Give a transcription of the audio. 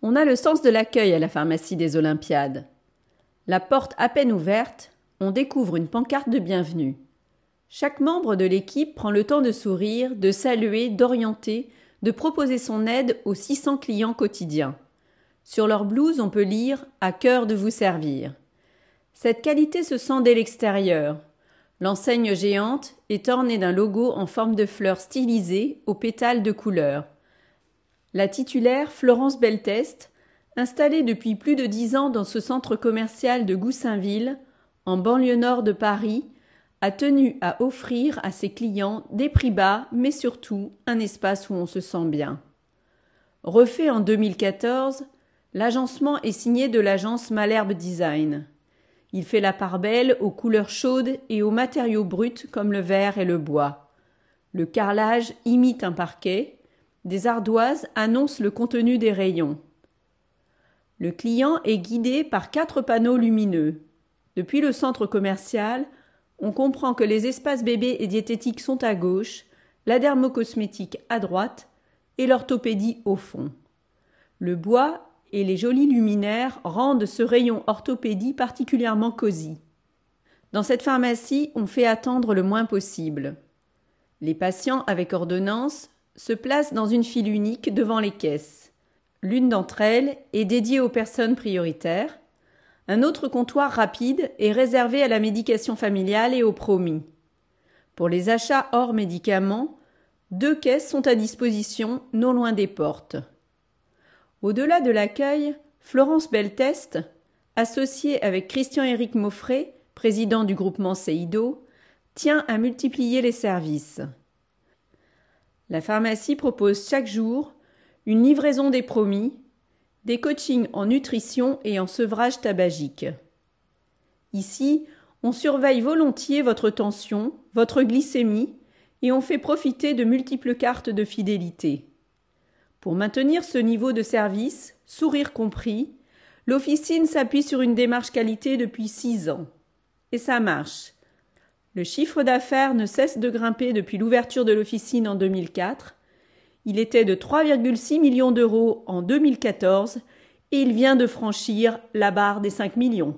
On a le sens de l'accueil à la pharmacie des Olympiades. La porte à peine ouverte, on découvre une pancarte de bienvenue. Chaque membre de l'équipe prend le temps de sourire, de saluer, d'orienter, de proposer son aide aux 600 clients quotidiens. Sur leur blouse, on peut lire À cœur de vous servir. Cette qualité se sent dès l'extérieur. L'enseigne géante est ornée d'un logo en forme de fleurs stylisées aux pétales de couleur. La titulaire Florence Beltest, installée depuis plus de dix ans dans ce centre commercial de Goussainville, en banlieue nord de Paris, a tenu à offrir à ses clients des prix bas, mais surtout un espace où on se sent bien. Refait en 2014, l'agencement est signé de l'agence Malherbe Design. Il fait la part belle aux couleurs chaudes et aux matériaux bruts comme le verre et le bois. Le carrelage imite un parquet, des ardoises annoncent le contenu des rayons. Le client est guidé par quatre panneaux lumineux. Depuis le centre commercial, on comprend que les espaces bébés et diététiques sont à gauche, la dermocosmétique à droite et l'orthopédie au fond. Le bois et les jolis luminaires rendent ce rayon orthopédie particulièrement cosy. Dans cette pharmacie, on fait attendre le moins possible. Les patients avec ordonnance se place dans une file unique devant les caisses. L'une d'entre elles est dédiée aux personnes prioritaires. Un autre comptoir rapide est réservé à la médication familiale et aux promis. Pour les achats hors médicaments, deux caisses sont à disposition non loin des portes. Au-delà de l'accueil, Florence Beltest, associée avec Christian-Éric Moffret, président du groupement CEIDO, tient à multiplier les services. La pharmacie propose chaque jour une livraison des promis, des coachings en nutrition et en sevrage tabagique. Ici, on surveille volontiers votre tension, votre glycémie, et on fait profiter de multiples cartes de fidélité. Pour maintenir ce niveau de service, sourire compris, l'officine s'appuie sur une démarche qualité depuis six ans. Et ça marche. Le chiffre d'affaires ne cesse de grimper depuis l'ouverture de l'officine en 2004. Il était de 3,6 millions d'euros en 2014 et il vient de franchir la barre des 5 millions.